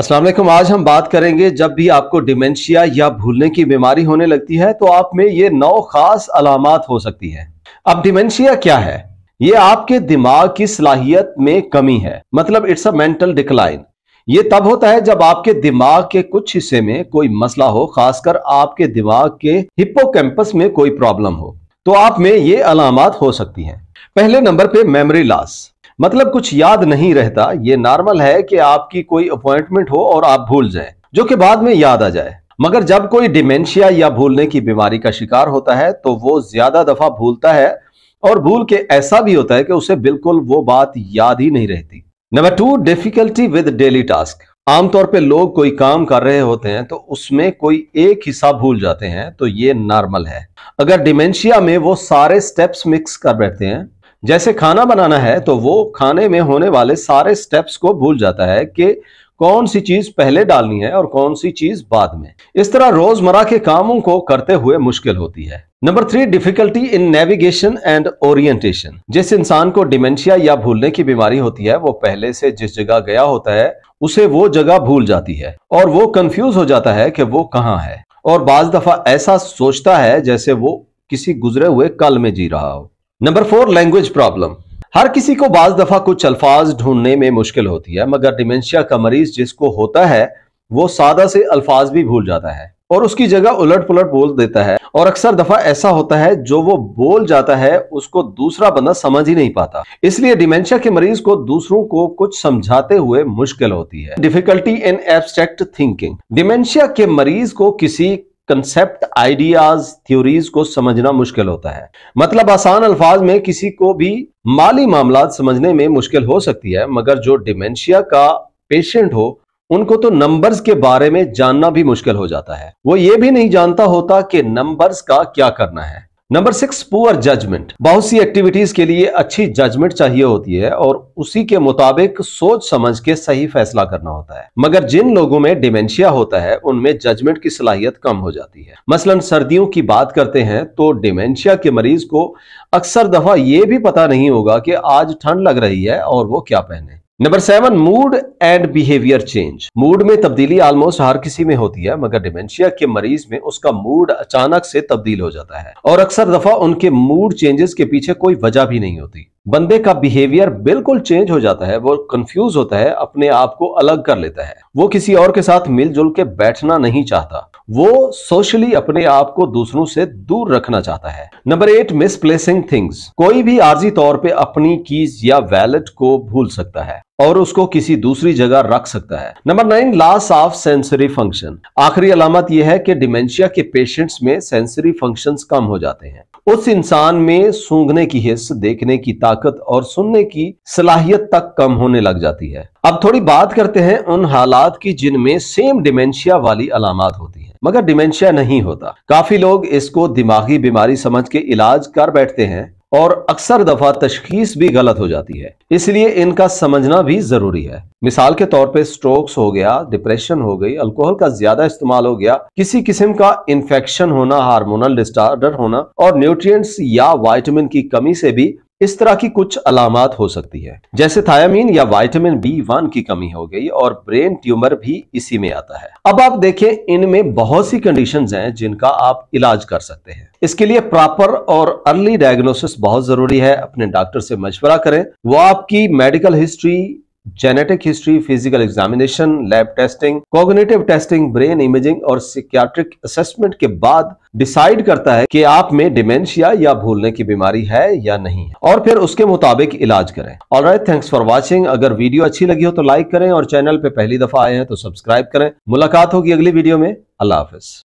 असलम आज हम बात करेंगे जब भी आपको डिमेंशिया या भूलने की बीमारी होने लगती है तो आप में ये नौ खास अलामत हो सकती है अब डिमेंशिया क्या है ये आपके दिमाग की सलाहियत में कमी है मतलब इट्स अ मेंटल डिक्लाइन ये तब होता है जब आपके दिमाग के कुछ हिस्से में कोई मसला हो खासकर आपके दिमाग के कैंपस में कोई प्रॉब्लम हो तो आप में ये अलामत हो सकती है पहले नंबर पे मेमोरी लॉस मतलब कुछ याद नहीं रहता ये नॉर्मल है कि आपकी कोई अपॉइंटमेंट हो और आप भूल जाए जो कि बाद में याद आ जाए मगर जब कोई डिमेंशिया या भूलने की बीमारी का शिकार होता है तो वो ज्यादा दफा भूलता है और भूल के ऐसा भी होता है कि उसे बिल्कुल वो बात याद ही नहीं रहती number two difficulty with daily task आमतौर पे लोग कोई काम कर रहे होते हैं तो उसमें कोई एक हिस्सा भूल जाते हैं तो ये नॉर्मल है अगर डिमेंशिया में वो सारे स्टेप्स मिक्स कर बैठते हैं जैसे खाना बनाना है तो वो खाने में होने वाले सारे स्टेप्स को भूल जाता है कि कौन सी चीज पहले डालनी है और कौन सी चीज बाद में इस तरह रोजमर्रा के कामों को करते हुए मुश्किल होती है number three difficulty in navigation and orientation जिस इंसान को डिमेंशिया या भूलने की बीमारी होती है वो पहले से जिस जगह गया होता है उसे वो जगह भूल जाती है और वो कंफ्यूज हो जाता है कि वो कहाँ है और बाज दफा ऐसा सोचता है जैसे वो किसी गुजरे हुए कल में जी रहा हो नंबर फोर लैंग्वेज प्रॉब्लम हर किसी को बाज दफा कुछ अल्फाज ढूंढने में मुश्किल होती है मगर डिमेंशिया का मरीज जिसको होता है वो सादा से अल्फाज भी भूल जाता है और उसकी जगह उलट पुलट बोल देता है और अक्सर दफा ऐसा होता है जो वो बोल जाता है उसको दूसरा बंदा समझ ही नहीं पाता इसलिए डिमेंशिया के मरीज को दूसरों को कुछ समझाते हुए मुश्किल होती है difficulty in abstract thinking dementia के मरीज को किसी कंसेप्ट आइडियाज थ्योरीज को समझना मुश्किल होता है मतलब आसान अल्फाज में किसी को भी माली मामला समझने में मुश्किल हो सकती है मगर जो डिमेंशिया का पेशेंट हो उनको तो नंबर्स के बारे में जानना भी मुश्किल हो जाता है वो ये भी नहीं जानता होता कि नंबर्स का क्या करना है नंबर सिक्स पुअर जजमेंट बहुत सी एक्टिविटीज के लिए अच्छी जजमेंट चाहिए होती है और उसी के मुताबिक सोच समझ के सही फैसला करना होता है मगर जिन लोगों में डिमेंशिया होता है उनमें जजमेंट की सलाहियत कम हो जाती है मसलन सर्दियों की बात करते हैं तो डिमेंशिया के मरीज को अक्सर दफा ये भी पता नहीं होगा कि आज ठंड लग रही है और वो क्या पहने number seven mood and behaviour change mood में तब्दीली ऑलमोस्ट हर किसी में होती है मगर डिमेंशिया के मरीज में उसका मूड अचानक से तब्दील हो जाता है और अक्सर दफा उनके मूड चेंजेस के पीछे कोई वजह भी नहीं होती बंदे का बिहेवियर बिल्कुल चेंज हो जाता है वो कंफ्यूज होता है अपने आप को अलग कर लेता है वो किसी और के साथ मिलजुल के बैठना नहीं चाहता वो सोशली अपने आप को दूसरों से दूर रखना चाहता है नंबर एट मिसप्लेसिंग थिंग्स कोई भी आर्जी तौर पे अपनी कीज या वैलेट को भूल सकता है और उसको किसी दूसरी जगह रख सकता है number nine loss of sensory function आखिरी अलामत यह है कि डिमेंशिया के पेशेंट्स में सेंसरी फंक्शंस कम हो जाते हैं उस इंसान में सूंघने की हिस्स देखने की ताकत और सुनने की सलाहियत तक कम होने लग जाती है अब थोड़ी बात करते हैं उन हालात की जिनमें सेम डिमेंशिया वाली अलामत होती है मगर डिमेंशिया नहीं होता काफी लोग इसको दिमागी बीमारी समझ के इलाज कर बैठते हैं और अक्सर दफा तशखीस भी गलत हो जाती है इसलिए इनका समझना भी जरूरी है मिसाल के तौर पे स्ट्रोक्स हो गया डिप्रेशन हो गई अल्कोहल का ज्यादा इस्तेमाल हो गया किसी किस्म का इन्फेक्शन होना हार्मोनल डिस्टर्डर होना और न्यूट्रिएंट्स या वाइटमिन की कमी से भी इस तरह की कुछ अलामत हो सकती है जैसे थायामीन या वाइटामिन बी वन की कमी हो गई और ब्रेन ट्यूमर भी इसी में आता है अब आप देखें इनमें बहुत सी कंडीशन हैं जिनका आप इलाज कर सकते हैं इसके लिए प्रॉपर और अर्ली डायग्नोसिस बहुत जरूरी है अपने डॉक्टर से मशवरा करें वो आपकी medical history genetic history physical examination lab testing cognitive testing brain imaging और सिक्याट्रिक असेसमेंट के बाद डिसाइड करता है कि आप में डिमेंशिया या भूलने की बीमारी है या नहीं और फिर उसके मुताबिक इलाज करें all right thanks for watching अगर वीडियो अच्छी लगी हो तो लाइक करें और चैनल पर पहली दफा आए हैं तो सब्सक्राइब करें मुलाकात होगी अगली वीडियो में अल्लाह हाफिज